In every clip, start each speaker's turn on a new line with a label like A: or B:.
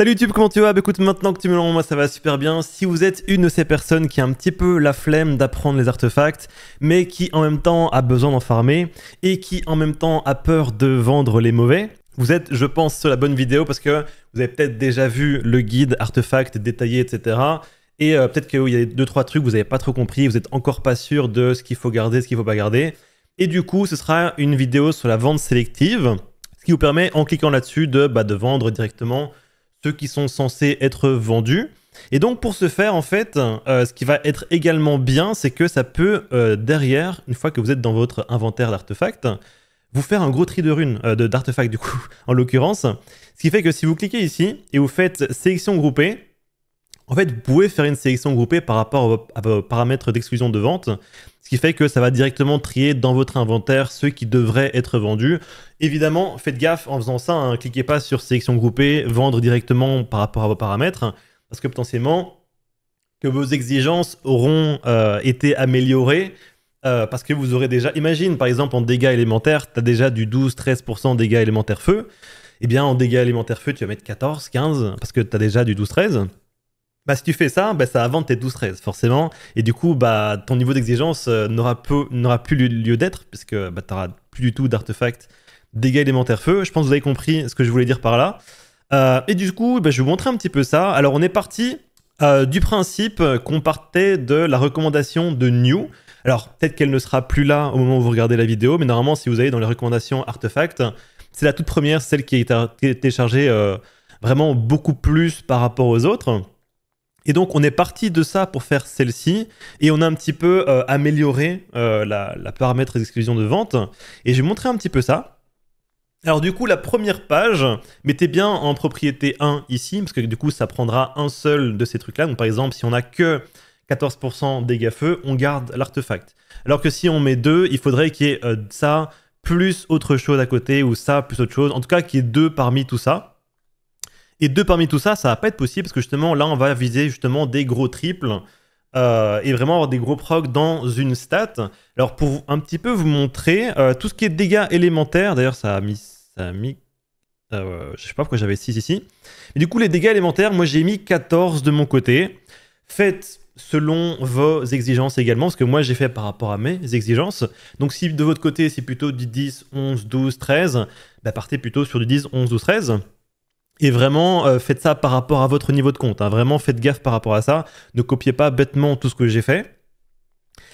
A: Salut YouTube, comment tu vas bah, Écoute, maintenant que tu me l'envoies, moi ça va super bien. Si vous êtes une de ces personnes qui a un petit peu la flemme d'apprendre les artefacts, mais qui en même temps a besoin d'en farmer, et qui en même temps a peur de vendre les mauvais, vous êtes, je pense, sur la bonne vidéo parce que vous avez peut-être déjà vu le guide artefacts détaillé, etc. Et euh, peut-être qu'il y a deux, trois trucs que vous n'avez pas trop compris, vous n'êtes encore pas sûr de ce qu'il faut garder, ce qu'il ne faut pas garder. Et du coup, ce sera une vidéo sur la vente sélective, ce qui vous permet, en cliquant là-dessus, de, bah, de vendre directement ceux qui sont censés être vendus. Et donc pour ce faire, en fait, euh, ce qui va être également bien, c'est que ça peut, euh, derrière, une fois que vous êtes dans votre inventaire d'artefacts, vous faire un gros tri de runes, euh, de d'artefacts du coup, en l'occurrence. Ce qui fait que si vous cliquez ici et vous faites sélection groupée, en fait, vous pouvez faire une sélection groupée par rapport à vos paramètres d'exclusion de vente, ce qui fait que ça va directement trier dans votre inventaire ceux qui devraient être vendus. Évidemment, faites gaffe en faisant ça, hein. cliquez pas sur sélection groupée, vendre directement par rapport à vos paramètres, parce que potentiellement, que vos exigences auront euh, été améliorées, euh, parce que vous aurez déjà, imagine par exemple en dégâts élémentaires, tu as déjà du 12-13% dégâts élémentaires feu, et eh bien en dégâts élémentaires feu, tu vas mettre 14-15, parce que tu as déjà du 12-13. Bah, si tu fais ça, bah, ça va tes 12-13, forcément. Et du coup, bah, ton niveau d'exigence euh, n'aura plus lieu, lieu d'être, puisque bah, tu n'auras plus du tout d'artefacts dégâts élémentaires feu. Je pense que vous avez compris ce que je voulais dire par là. Euh, et du coup, bah, je vais vous montrer un petit peu ça. Alors, on est parti euh, du principe qu'on partait de la recommandation de New. Alors, peut-être qu'elle ne sera plus là au moment où vous regardez la vidéo, mais normalement, si vous allez dans les recommandations artefacts, c'est la toute première, celle qui est téléchargée vraiment beaucoup plus par rapport aux autres. Et donc, on est parti de ça pour faire celle-ci, et on a un petit peu euh, amélioré euh, la, paramètre d'exclusion de vente. Et je vais montrer un petit peu ça. Alors du coup, la première page, mettez bien en propriété 1 ici, parce que du coup, ça prendra un seul de ces trucs-là. Donc par exemple, si on n'a que 14% dégâts feu, on garde l'artefact. Alors que si on met 2, il faudrait qu'il y ait euh, ça plus autre chose à côté, ou ça plus autre chose. En tout cas, qu'il y ait 2 parmi tout ça. Et deux parmi tout ça, ça va pas être possible parce que justement, là, on va viser justement des gros triples euh, et vraiment avoir des gros procs dans une stat. Alors, pour un petit peu vous montrer euh, tout ce qui est dégâts élémentaires, d'ailleurs, ça a mis. Ça a mis euh, je sais pas pourquoi j'avais 6 ici. Mais du coup, les dégâts élémentaires, moi j'ai mis 14 de mon côté. Faites selon vos exigences également, parce que moi j'ai fait par rapport à mes exigences. Donc si de votre côté c'est plutôt du 10, 11, 12, 13, bah partez plutôt sur du 10, 11, 12, 13. Et vraiment, euh, faites ça par rapport à votre niveau de compte. Hein. Vraiment, faites gaffe par rapport à ça. Ne copiez pas bêtement tout ce que j'ai fait.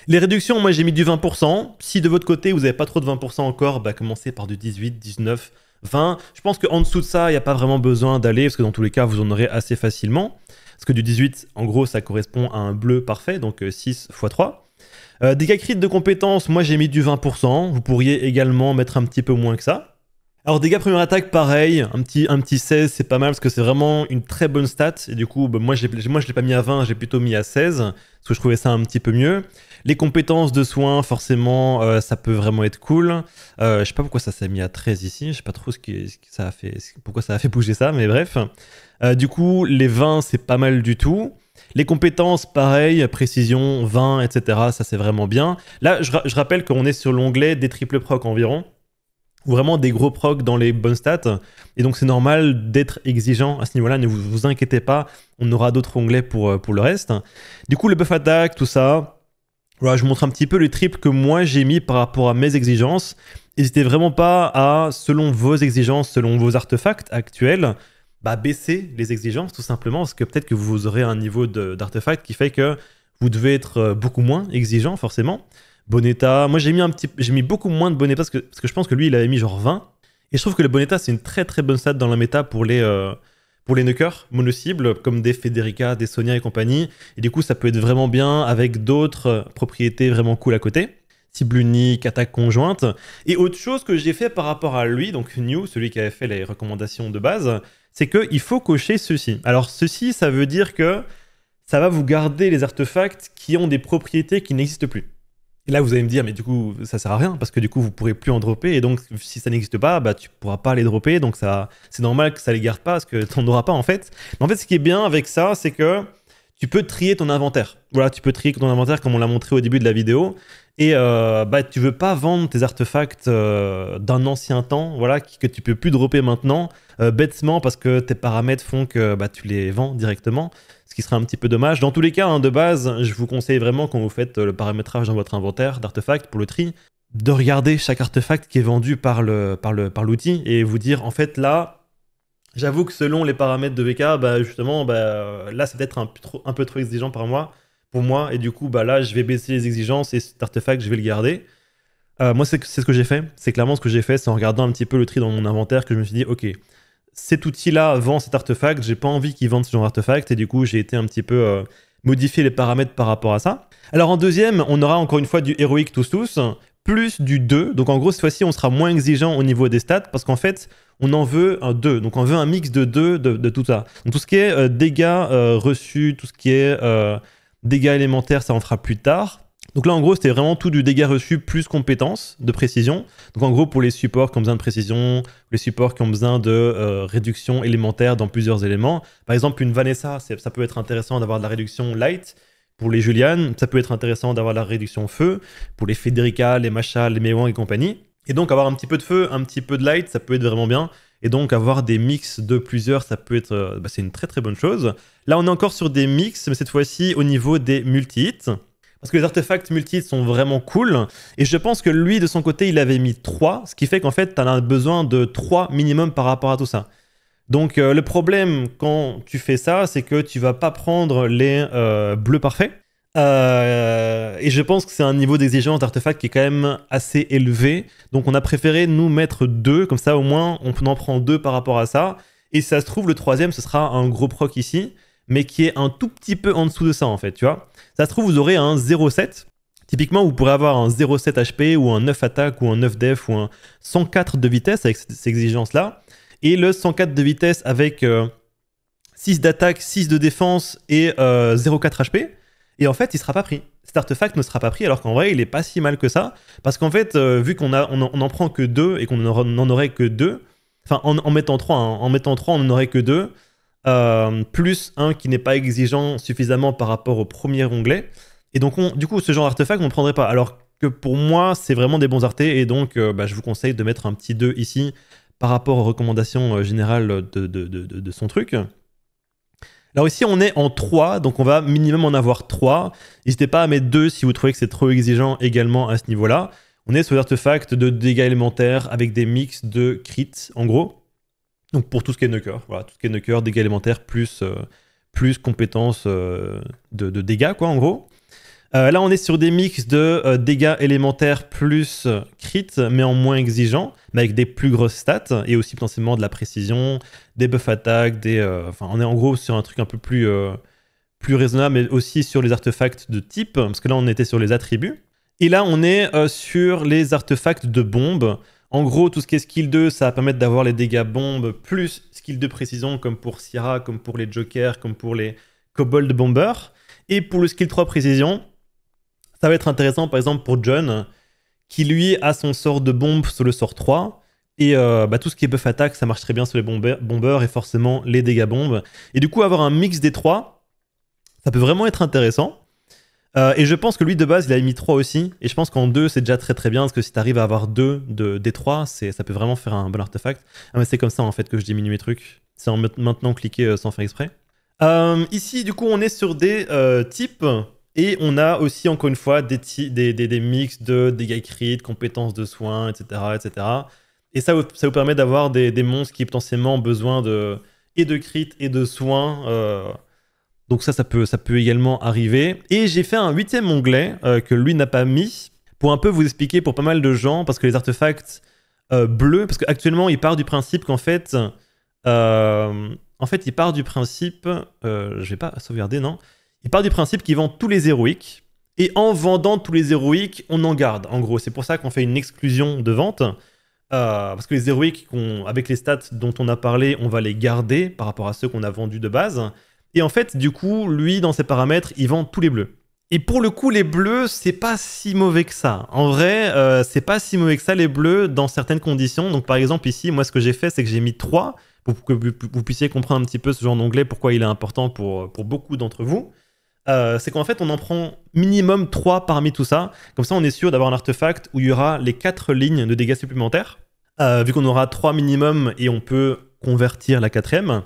A: Les réductions, moi j'ai mis du 20%. Si de votre côté vous n'avez pas trop de 20% encore, bah, commencez par du 18, 19, 20. Je pense qu'en dessous de ça, il n'y a pas vraiment besoin d'aller parce que dans tous les cas, vous en aurez assez facilement. Parce que du 18, en gros, ça correspond à un bleu parfait, donc 6 x 3. Des dégâts de compétences, moi j'ai mis du 20%. Vous pourriez également mettre un petit peu moins que ça. Alors dégâts première attaque, pareil, un petit, un petit 16 c'est pas mal parce que c'est vraiment une très bonne stat et du coup bah, moi, moi je l'ai pas mis à 20, j'ai plutôt mis à 16 parce que je trouvais ça un petit peu mieux. Les compétences de soins forcément euh, ça peut vraiment être cool. Euh, je sais pas pourquoi ça s'est mis à 13 ici, je sais pas trop ce, qui, ça a fait, pourquoi ça a fait bouger ça mais bref. Euh, du coup les 20 c'est pas mal du tout. Les compétences, pareil, précision, 20, etc. Ça c'est vraiment bien. Là je, je rappelle qu'on est sur l'onglet des triple proc environ vraiment des gros procs dans les bonnes stats. Et donc c'est normal d'être exigeant à ce niveau-là, ne vous, inquiétez pas, on aura d'autres onglets pour, euh, pour le reste. Du coup, le buff attack, tout ça, voilà, je montre un petit peu les triples que moi j'ai mis par rapport à mes exigences. N'hésitez vraiment pas à, selon vos exigences, selon vos artefacts actuels, bah, baisser les exigences tout simplement, parce que peut-être que vous aurez un niveau d'artefact qui fait que vous devez être euh, beaucoup moins exigeant forcément état. Moi, j'ai mis un petit, j'ai mis beaucoup moins de Bonetta parce que, parce que je pense que lui, il avait mis genre 20. Et je trouve que le état c'est une très très bonne stat dans la méta pour les, euh, pour les mono-cibles, comme des Federica, des Sonia et compagnie. Et du coup, ça peut être vraiment bien avec d'autres euh, propriétés vraiment cool à côté. Cible unique, attaque conjointe. Et autre chose que j'ai fait par rapport à lui, donc New, celui qui avait fait les recommandations de base, c'est qu'il faut cocher ceci. Alors, ceci, ça veut dire que ça va vous garder les artefacts qui ont des propriétés qui n'existent plus. Et là, vous allez me dire, mais du coup, ça sert à rien parce que du coup, vous pourrez plus en dropper. Et donc, si ça n'existe pas, bah, tu pourras pas les dropper. Donc, ça, c'est normal que ça les garde pas parce que tu n'en auras pas en fait. Mais en fait, ce qui est bien avec ça, c'est que tu peux trier ton inventaire. Voilà, tu peux trier ton inventaire comme on l'a montré au début de la vidéo. Et euh, bah, tu veux pas vendre tes artefacts euh, d'un ancien temps, voilà, que tu peux plus dropper maintenant, euh, bêtement parce que tes paramètres font que bah, tu les vends directement ce qui sera un petit peu dommage. Dans tous les cas, hein, de base, je vous conseille vraiment quand vous faites euh, le paramétrage dans votre inventaire d'artefacts pour le tri, de regarder chaque artefact qui est vendu par le par le par l'outil et vous dire en fait là j'avoue que selon les paramètres de VK bah justement bah, là c'est peut-être un, un, peu trop exigeant par moi pour moi et du coup bah là je vais baisser les exigences et cet artefact je vais le garder euh, moi c'est ce que j'ai fait c'est clairement ce que j'ai fait c'est en regardant un petit peu le tri dans mon inventaire que je me suis dit ok cet outil-là vend cet artefact, j'ai pas envie qu'il vende ce genre d'artefact, et du coup j'ai été un petit peu modifié euh, modifier les paramètres par rapport à ça. Alors en deuxième, on aura encore une fois du héroïque tous tous, plus du 2, donc en gros cette fois-ci on sera moins exigeant au niveau des stats, parce qu'en fait on en veut un 2, donc on veut un mix de 2 de, tout ça. Donc tout ce qui est euh, dégâts euh, reçus, tout ce qui est dégâts élémentaires, ça en fera plus tard. Donc là, en gros, c'était vraiment tout du dégât reçu plus compétences de précision. Donc en gros, pour les supports qui ont besoin de précision, les supports qui ont besoin de euh, réduction élémentaire dans plusieurs éléments. Par exemple, une Vanessa, ça peut être intéressant d'avoir de la réduction light. Pour les Julian, ça peut être intéressant d'avoir de la réduction feu. Pour les Federica, les Macha, les Mewang et compagnie. Et donc avoir un petit peu de feu, un petit peu de light, ça peut être vraiment bien. Et donc avoir des mix de plusieurs, ça peut être, euh, bah, c'est une très très bonne chose. Là, on est encore sur des mix, mais cette fois-ci au niveau des multi-hits parce que les artefacts multi sont vraiment cool. Et je pense que lui, de son côté, il avait mis 3, ce qui fait qu'en fait, tu as besoin de 3 minimum par rapport à tout ça. Donc euh, le problème quand tu fais ça, c'est que tu vas pas prendre les euh, bleus parfaits. Euh, et je pense que c'est un niveau d'exigence d'artefact qui est quand même assez élevé. Donc on a préféré nous mettre 2. comme ça au moins on en prend deux par rapport à ça. Et ça se trouve, le troisième, ce sera un gros proc ici mais qui est un tout petit peu en dessous de ça en fait, tu vois. Ça se trouve, vous aurez un 0,7. Typiquement, vous pourrez avoir un 0,7 HP ou un 9 attaque ou un 9 def ou un 104 de vitesse avec ces exigences-là. Et le 104 de vitesse avec 6 euh, d'attaque, 6 de défense et 0,4 euh, HP. Et en fait, il ne sera pas pris. Cet artefact ne sera pas pris alors qu'en vrai, il n'est pas si mal que ça. Parce qu'en fait, euh, vu qu'on n'en on prend que 2 et qu'on n'en aurait que 2, enfin en, mettant 3, en mettant 3, hein, on n'en aurait que 2. Euh, plus un qui n'est pas exigeant suffisamment par rapport au premier onglet. Et donc, du coup, ce genre d'artefact, on ne prendrait pas. Alors que pour moi, c'est vraiment des bons artefacts et donc euh, bah, je vous conseille de mettre un petit 2 ici par rapport aux recommandations euh, générales de, son truc. Alors ici, on est en 3, donc on va minimum en avoir 3. N'hésitez pas à mettre 2 si vous trouvez que c'est trop exigeant également à ce niveau-là. On est sur l'artefact de dégâts élémentaires avec des mix de crits, en gros. Donc pour tout ce qui est nuker, voilà, tout ce qui est dégâts élémentaires, plus, euh, compétences euh, de, dégâts, quoi, en gros. Euh, là, on est sur des mix de dégâts élémentaires plus crit, mais en moins exigeant, mais avec des plus grosses stats, et aussi potentiellement de la précision, des buffs attaques, des... Enfin, on est en gros sur un truc un peu plus, plus raisonnable, mais aussi sur les artefacts de type, parce que là, on était sur les attributs. Et là, on est sur les artefacts de bombes, en gros, tout ce qui est skill 2, ça va permettre d'avoir les dégâts bombes plus skill 2 précision, comme pour Sierra, comme pour les Jokers, comme pour les Cobalt Bomber. Et pour le skill 3 précision, ça va être intéressant par exemple pour John, qui lui a son sort de bombe sur le sort 3. Et euh, bah, tout ce qui est buff attaque, ça marche très bien sur les bombeurs et forcément les dégâts bombes. Et du coup, avoir un mix des trois, ça peut vraiment être intéressant. Euh, et je pense que lui de base il a mis 3 aussi. Et je pense qu'en 2 c'est déjà très très bien parce que si tu arrives à avoir 2 de, des 3, ça peut vraiment faire un bon artefact. Ah, mais c'est comme ça en fait que je diminue mes trucs. C'est en maintenant cliquer euh, sans faire exprès. Euh, ici du coup on est sur des types. Et on a aussi encore une fois des, des, des, mix de dégâts crit, compétences de soins, etc. etc. Et ça, ça vous permet d'avoir des, monstres qui potentiellement ont besoin de, et de crit et de soins donc ça, ça peut, ça peut également arriver. Et j'ai fait un huitième onglet euh, que lui n'a pas mis pour un peu vous expliquer pour pas mal de gens, parce que les artefacts euh, bleus, parce qu'actuellement, il part du principe qu'en fait, euh, en fait, il part du principe, je vais pas sauvegarder, non, il part du principe qu'il vend tous les héroïques, et en vendant tous les héroïques, on en garde, en gros. C'est pour ça qu'on fait une exclusion de vente, parce que les héroïques, avec les stats dont on a parlé, on va les garder par rapport à ceux qu'on a vendus de base, et en fait, du coup, lui, dans ses paramètres, il vend tous les bleus. Et pour le coup, les bleus, c'est pas si mauvais que ça. En vrai, euh, c'est pas si mauvais que ça, les bleus, dans certaines conditions. Donc, par exemple, ici, moi, ce que j'ai fait, c'est que j'ai mis 3 pour que vous puissiez comprendre un petit peu ce genre d'onglet, pourquoi il est important pour, euh, beaucoup d'entre vous. Euh, c'est qu'en fait, on en prend minimum 3 parmi tout ça. Comme ça, on est sûr d'avoir un artefact où il y aura les 4 lignes de dégâts supplémentaires. vu qu'on aura 3 minimum et on peut convertir la quatrième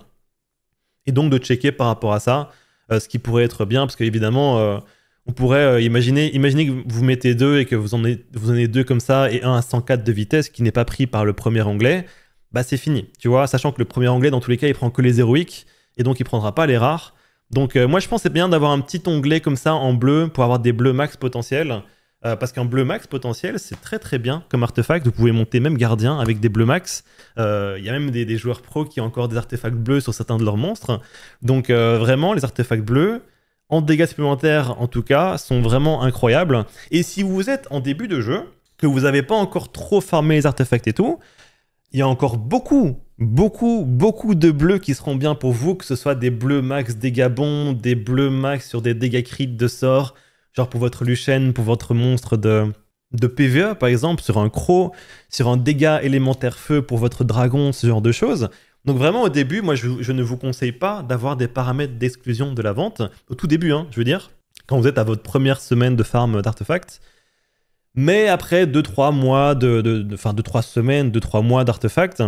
A: et donc de checker par rapport à ça euh, ce qui pourrait être bien, parce qu'évidemment, euh, on pourrait euh, imaginer, imaginer que vous mettez deux et que vous en, avez, vous en deux comme ça et un à 104 de vitesse qui n'est pas pris par le premier anglais, bah c'est fini, tu vois, sachant que le premier anglais dans tous les cas, il prend que les héroïques et donc il prendra pas les rares. Donc moi, je pense c'est bien d'avoir un petit onglet comme ça en bleu pour avoir des bleus max potentiels. Euh, parce qu'un bleu max potentiel, c'est très très bien comme artefact. Vous pouvez monter même gardien avec des bleus max. Euh, il y a même des, joueurs pros qui ont encore des artefacts bleus sur certains de leurs monstres. Donc euh, vraiment, les artefacts bleus, en dégâts supplémentaires en tout cas, sont vraiment incroyables. Et si vous êtes en début de jeu, que vous n'avez pas encore trop farmé les artefacts et tout, il y a encore beaucoup, beaucoup, beaucoup de bleus qui seront bien pour vous, que ce soit des bleus max dégâts bons, des bleus max sur des dégâts crit de sort Genre pour votre Lucien, pour votre monstre de, de PVE par exemple, sur un croc, sur un dégât élémentaire feu pour votre dragon, ce genre de choses. Donc vraiment au début, moi je, ne vous conseille pas d'avoir des paramètres d'exclusion de la vente, au tout début, hein, je veux dire, quand vous êtes à votre première semaine de farm d'artefacts. Mais après 2-3 mois, de, enfin 2-3 semaines, 2-3 mois d'artefacts,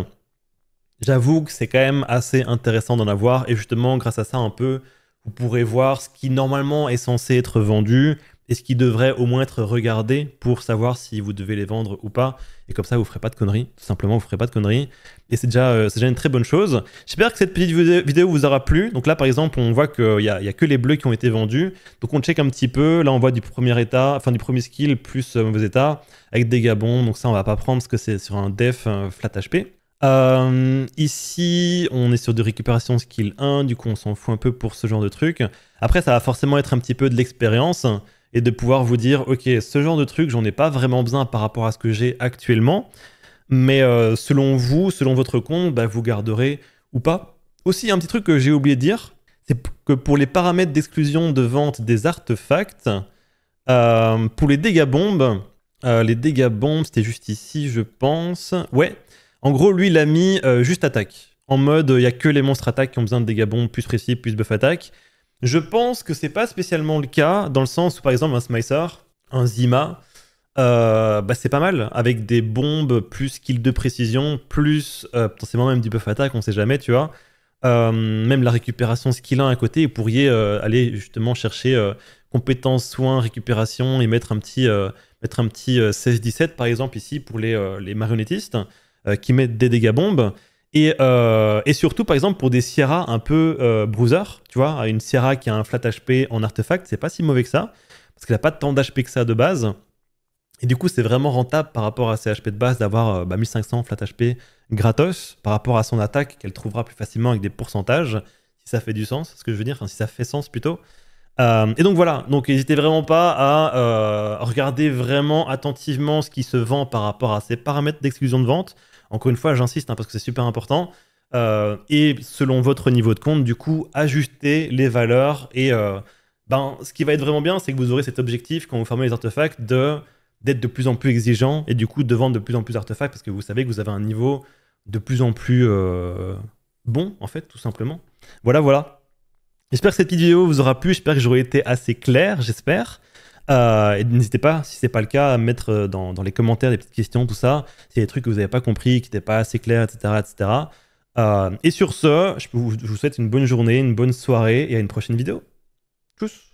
A: j'avoue que c'est quand même assez intéressant d'en avoir, et justement grâce à ça un peu, vous pourrez voir ce qui normalement est censé être vendu et ce qui devrait au moins être regardé pour savoir si vous devez les vendre ou pas. Et comme ça, vous ferez pas de conneries. Tout simplement, vous ferez pas de conneries. Et c'est déjà, euh, c'est déjà une très bonne chose. J'espère que cette petite vidéo vous aura plu. Donc là, par exemple, on voit qu'il n'y a, a, que les bleus qui ont été vendus. Donc on check un petit peu. Là, on voit du premier état, enfin du premier skill plus euh, mauvais état avec des gabons. Donc ça, on va pas prendre parce que c'est sur un def euh, flat HP. Euh, ici, on est sur de récupération skill 1, du coup on s'en fout un peu pour ce genre de truc. Après, ça va forcément être un petit peu de l'expérience et de pouvoir vous dire, ok, ce genre de truc, j'en ai pas vraiment besoin par rapport à ce que j'ai actuellement. Mais euh, selon vous, selon votre compte, bah, vous garderez ou pas. Aussi, un petit truc que j'ai oublié de dire, c'est que pour les paramètres d'exclusion de vente des artefacts, euh, pour les dégâts bombes, les dégâts bombes, c'était juste ici, je pense. Ouais, en gros, lui, il a mis euh, juste attaque. En mode, il n'y a que les monstres attaque qui ont besoin de dégâts bombes, plus précis, plus buff attaque. Je pense que c'est pas spécialement le cas, dans le sens où, par exemple, un Smicer, un Zima, euh, bah, c'est pas mal. Avec des bombes, plus kill de précision, plus euh, potentiellement même du buff attaque, on sait jamais, tu vois. même la récupération skill 1 à côté, vous pourriez aller justement chercher compétence, compétences, soins, récupération et mettre un petit, mettre un petit 16-17 par exemple ici pour les, les marionnettistes. Euh, qui mettent des dégâts bombes. Euh, et, surtout, par exemple, pour des Sierra un peu euh, tu vois, une Sierra qui a un flat HP en artefact, c'est pas si mauvais que ça, parce qu'elle a pas tant d'HP que ça de base. Et du coup, c'est vraiment rentable par rapport à ses HP de base d'avoir 1500 euh, bah, flat HP gratos par rapport à son attaque qu'elle trouvera plus facilement avec des pourcentages, si ça fait du sens, ce que je veux dire, si ça fait sens plutôt. Euh, et donc voilà, donc n'hésitez vraiment pas à euh, regarder vraiment attentivement ce qui se vend par rapport à ces paramètres d'exclusion de vente. Encore une fois, j'insiste hein, parce que c'est super important. Euh, et selon votre niveau de compte, du coup, ajuster les valeurs. Et ben, ce qui va être vraiment bien, c'est que vous aurez cet objectif quand vous formez les artefacts de d'être de plus en plus exigeant et du coup de vendre de plus en plus d'artefacts parce que vous savez que vous avez un niveau de plus en plus bon en fait, tout simplement. Voilà, voilà. J'espère que cette petite vidéo vous aura plu. J'espère que j'aurai été assez clair, j'espère. Euh, et n'hésitez pas, si ce n'est pas le cas, à mettre dans, les commentaires des petites questions, tout ça. S'il y a des trucs que vous n'avez pas compris, qui n'étaient pas assez clairs, etc. etc. Euh, et sur ce, je vous, je vous souhaite une bonne journée, une bonne soirée et à une prochaine vidéo. Tchuss